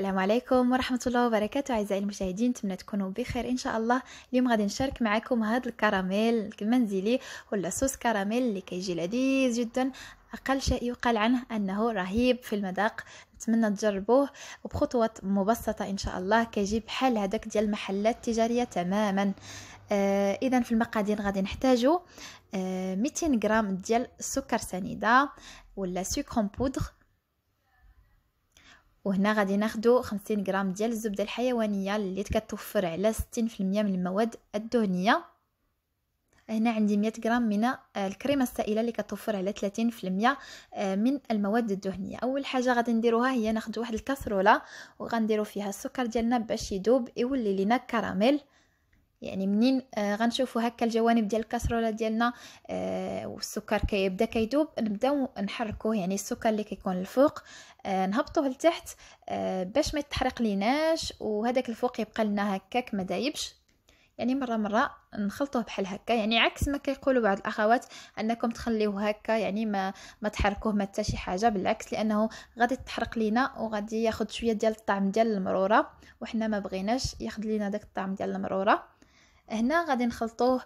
السلام عليكم ورحمة الله وبركاته أعزائي المشاهدين نتمنى تكونوا بخير إن شاء الله اليوم غادي نشارك معكم هذا الكراميل المنزلي ولا صوص كراميل اللي كيجي لذيذ جدا أقل شيء يقال عنه أنه رهيب في المذاق نتمنى تجربوه وبخطوات مبسطة إن شاء الله كيجي بحال هذاك ديال المحلات التجارية تماما آه إذا في المقادير غادي نحتاجو آه 200 غرام ديال السكر سنيدة ولا سكر بودغ وهنا غادي ناخدو 50 غرام ديال الزبده الحيوانيه اللي كتوفر على 60% من المواد الدهنيه هنا عندي 100 غرام من آه، الكريمه السائله اللي كتوفر على 30% آه، من المواد الدهنيه اول حاجه غادي نديروها هي ناخذ واحد الكاسروله وغنديرو فيها السكر ديالنا باش يذوب يولي لينا كراميل يعني منين آه غنشوفوا هكا الجوانب ديال الكسروله ديالنا آه والسكر كيبدا كي كيدوب نبداو نحركوه يعني السكر اللي كيكون الفوق آه نهبطوه لتحت آه باش ما يتحرق ليناش وهذاك الفوق يبقى لنا هكاك ما دايبش يعني مره مره نخلطوه بحال هكا يعني عكس ما كيقولوا بعض الاخوات انكم تخليوه هكا يعني ما ما تحركوه ما حتى شي حاجه بالعكس لانه غادي تحرق لينا وغادي ياخذ شويه ديال الطعم ديال المروره وحنا ما بغيناش ياخذ لينا داك الطعم ديال المروره هنا غادي نخلطوه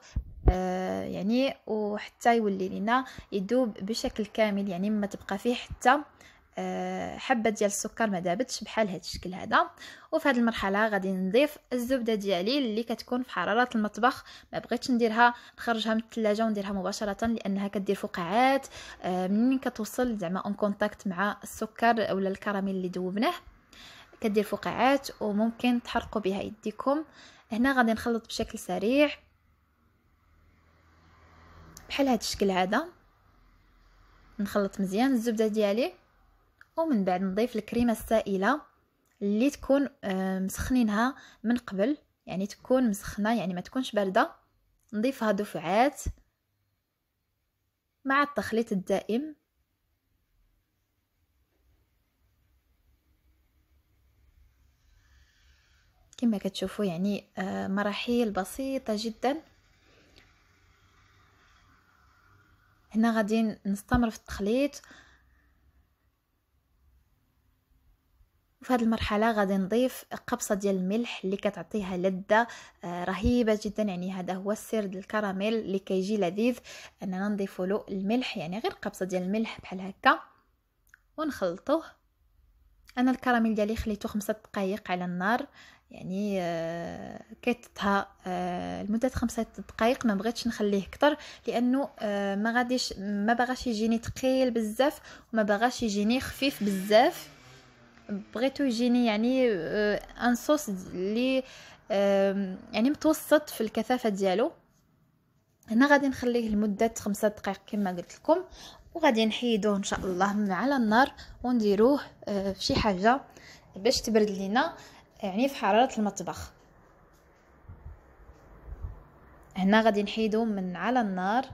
آه يعني وحتى يولي لنا يذوب بشكل كامل يعني ما تبقى فيه حتى آه حبه ديال السكر ما دابتش بحال هذا الشكل هذا وفي هذه المرحله غادي نضيف الزبده ديالي اللي كتكون في حراره المطبخ ما بغيتش نديرها نخرجها من الثلاجه ونديرها مباشره لانها كدير فقاعات آه منين كتوصل زعما اون كونتاكت مع السكر ولا الكراميل اللي ذوبناه كدير فقاعات وممكن تحرقوا بها يديكم هنا غادي نخلط بشكل سريع بحال هذا الشكل هذا نخلط مزيان الزبده ديالي ومن بعد نضيف الكريمه السائله اللي تكون آه، مسخنينها من قبل يعني تكون مسخنه يعني ما تكونش بارده نضيفها دفعات مع التخليط الدائم كما كتشوفوا يعني آه، مراحل بسيطه جدا هنا غادي نستمر في التخليط وفي هذه المرحله غادي نضيف قبصه ديال الملح اللي كتعطيها لذه آه، رهيبه جدا يعني هذا هو السر ديال الكراميل اللي كيجي لذيذ اننا نضيف له الملح يعني غير قبصه ديال الملح بحال هكا ونخلطوه انا الكراميل ديالي خليته خمسة دقائق على النار يعني آه كيتطهى آه لمده خمسة دقائق ما بغيتش نخليه اكثر لانه آه ما غاديش ما باغاش يجيني ثقيل بزاف وما باغاش يجيني خفيف بزاف بغيتو يجيني يعني ان آه، صوص اللي آه، يعني متوسط في الكثافه ديالو هنا غادي نخليه لمده خمسة دقائق كما قلت لكم وغادي نحيدوه ان شاء الله من على النار ونديروه آه، في شي حاجه باش تبرد لينا آه، يعني في حراره المطبخ هنا غادي نحيدو من على النار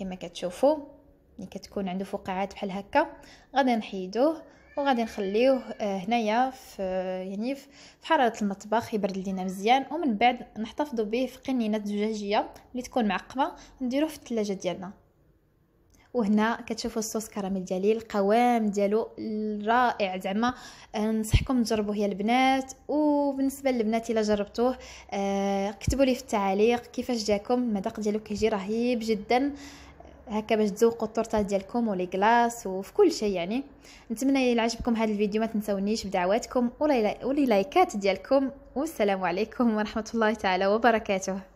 كما كتشوفوا ملي يعني كتكون عنده فقاعات بحال هكا غادي نحيدوه وغادي نخليوه آه، هنايا في آه، يعني في حراره المطبخ يبرد لينا مزيان ومن بعد نحتفظوا به في قنينه زجاجيه اللي تكون معقمه نديروه في الثلاجه ديالنا وهنا كتشوفوا الصوص كراميل ديالي القوام ديالو رائع زعما آه، نصحكم تجربوه يا البنات وبالنسبه للبنات الا جربتوه آه كتبوا لي في التعاليق كيفاش جاكم المذاق ديالو كيجي رهيب جدا آه هكا باش تذوقوا التورته ديالكم ولي كلاص وفي كل شيء يعني نتمنى الا عجبكم هذا الفيديو ما تنسونيش بدعواتكم ولي لايكات ديالكم والسلام عليكم ورحمه الله تعالى وبركاته